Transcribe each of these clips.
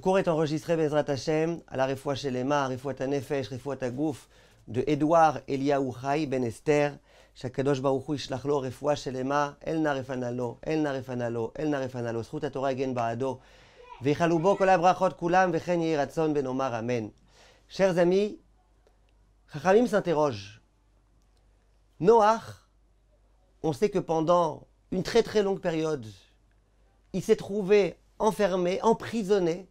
Le cours est enregistré Bezrat Hashem à la Refoua ta nefesh Tanefesh, ta gouf de Edouard Eliaou Ben Esther. Chakadosh Baruch Hu Ishlachlo Refoua Shelema El Narefanalo, El Narefanalo, El Narefanalo. Zchut HaTorah Gen Ba'ado. Vichalubo Kol HaBrachot Kulam Vechen Yehi Ratzon Ben Omar Amen. Chers amis, Chachamim s'interroge. Noach, on sait que pendant une très très longue période, il s'est trouvé enfermé, emprisonné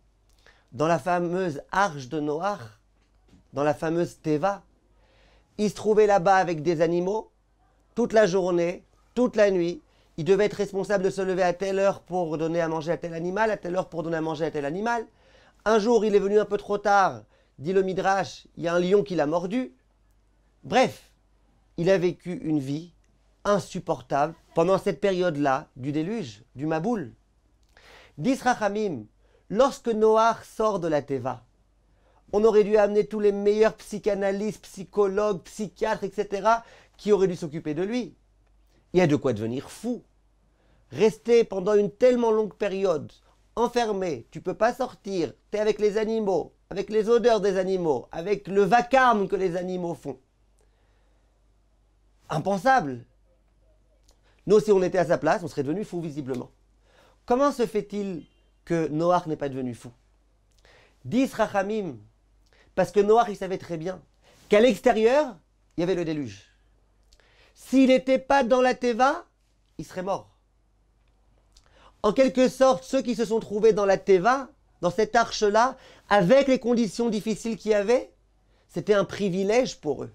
dans la fameuse arche de Noach, dans la fameuse Teva, il se trouvait là-bas avec des animaux toute la journée, toute la nuit. Il devait être responsable de se lever à telle heure pour donner à manger à tel animal, à telle heure pour donner à manger à tel animal. Un jour, il est venu un peu trop tard, dit le Midrash, il y a un lion qui l'a mordu. Bref, il a vécu une vie insupportable pendant cette période-là du déluge, du Maboul. Disrachamim, Lorsque Noah sort de la Teva, on aurait dû amener tous les meilleurs psychanalystes, psychologues, psychiatres, etc., qui auraient dû s'occuper de lui. Il y a de quoi devenir fou. Rester pendant une tellement longue période enfermé, tu peux pas sortir, tu es avec les animaux, avec les odeurs des animaux, avec le vacarme que les animaux font. Impensable. Nous, si on était à sa place, on serait devenu fou visiblement. Comment se fait-il que n'est pas devenu fou. Dis, Rachamim, parce que Noah il savait très bien qu'à l'extérieur, il y avait le déluge. S'il n'était pas dans la Teva, il serait mort. En quelque sorte, ceux qui se sont trouvés dans la Teva, dans cette arche-là, avec les conditions difficiles qu'il y avait, c'était un privilège pour eux.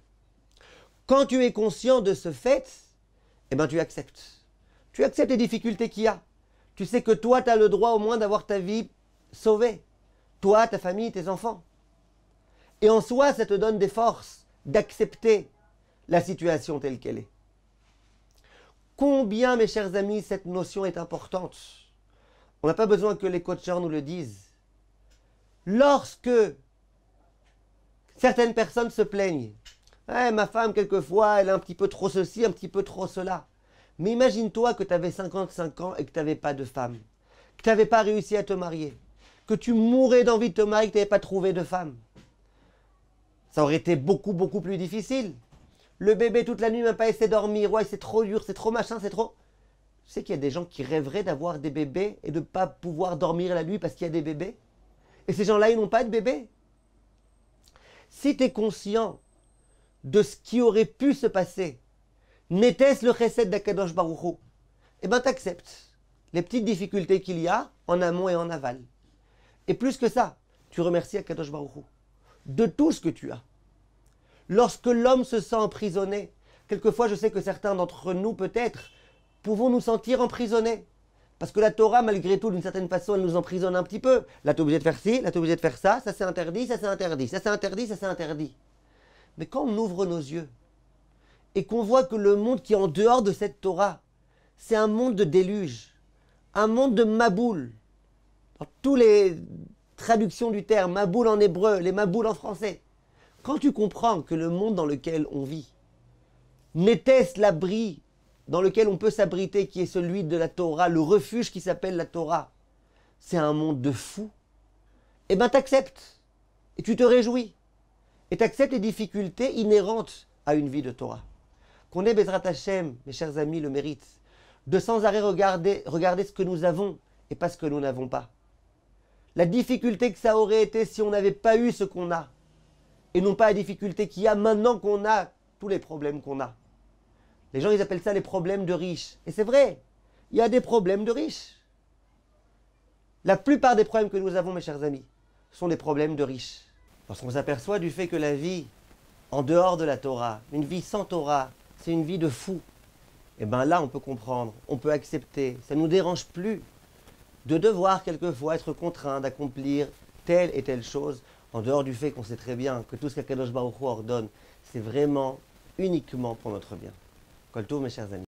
Quand tu es conscient de ce fait, eh ben tu acceptes. Tu acceptes les difficultés qu'il y a. Tu sais que toi, tu as le droit au moins d'avoir ta vie sauvée. Toi, ta famille, tes enfants. Et en soi, ça te donne des forces d'accepter la situation telle qu'elle est. Combien, mes chers amis, cette notion est importante. On n'a pas besoin que les coachers nous le disent. Lorsque certaines personnes se plaignent, eh, ma femme, quelquefois, elle a un petit peu trop ceci, un petit peu trop cela. Mais imagine-toi que tu avais 55 ans et que tu n'avais pas de femme, que tu n'avais pas réussi à te marier, que tu mourais d'envie de te marier, que tu n'avais pas trouvé de femme. Ça aurait été beaucoup, beaucoup plus difficile. Le bébé toute la nuit m'a pas laissé dormir, ouais, c'est trop dur, c'est trop machin, c'est trop. Tu sais qu'il y a des gens qui rêveraient d'avoir des bébés et de ne pas pouvoir dormir la nuit parce qu'il y a des bébés. Et ces gens-là, ils n'ont pas de bébé. Si tu es conscient de ce qui aurait pu se passer, N'était-ce le chesed d'Akadosh Baruchou Eh bien, acceptes les petites difficultés qu'il y a en amont et en aval. Et plus que ça, tu remercies Akadosh Baruchou de tout ce que tu as. Lorsque l'homme se sent emprisonné, quelquefois je sais que certains d'entre nous peut-être pouvons nous sentir emprisonnés. Parce que la Torah, malgré tout, d'une certaine façon, elle nous emprisonne un petit peu. Là, tu es obligé de faire ci, là, tu es obligé de faire ça, ça c'est interdit, ça c'est interdit, ça c'est interdit, ça c'est interdit. Mais quand on ouvre nos yeux et qu'on voit que le monde qui est en dehors de cette Torah, c'est un monde de déluge, un monde de maboul. Dans toutes les traductions du terme, maboul en hébreu, les maboules en français. Quand tu comprends que le monde dans lequel on vit, n'était-ce l'abri dans lequel on peut s'abriter, qui est celui de la Torah, le refuge qui s'appelle la Torah, c'est un monde de fous, eh bien acceptes et tu te réjouis, et t'acceptes les difficultés inhérentes à une vie de Torah qu'on ait Bezrat Hashem, mes chers amis, le mérite de sans arrêt regarder, regarder ce que nous avons et pas ce que nous n'avons pas. La difficulté que ça aurait été si on n'avait pas eu ce qu'on a, et non pas la difficulté qu'il y a maintenant qu'on a tous les problèmes qu'on a. Les gens, ils appellent ça les problèmes de riches. Et c'est vrai, il y a des problèmes de riches. La plupart des problèmes que nous avons, mes chers amis, sont des problèmes de riches. Lorsqu'on s'aperçoit du fait que la vie en dehors de la Torah, une vie sans Torah, c'est une vie de fou. Et eh bien là, on peut comprendre, on peut accepter, ça ne nous dérange plus de devoir quelquefois être contraint d'accomplir telle et telle chose, en dehors du fait qu'on sait très bien que tout ce qu'Akadosh Baruch ordonne, c'est vraiment uniquement pour notre bien. Colto, mes chers amis.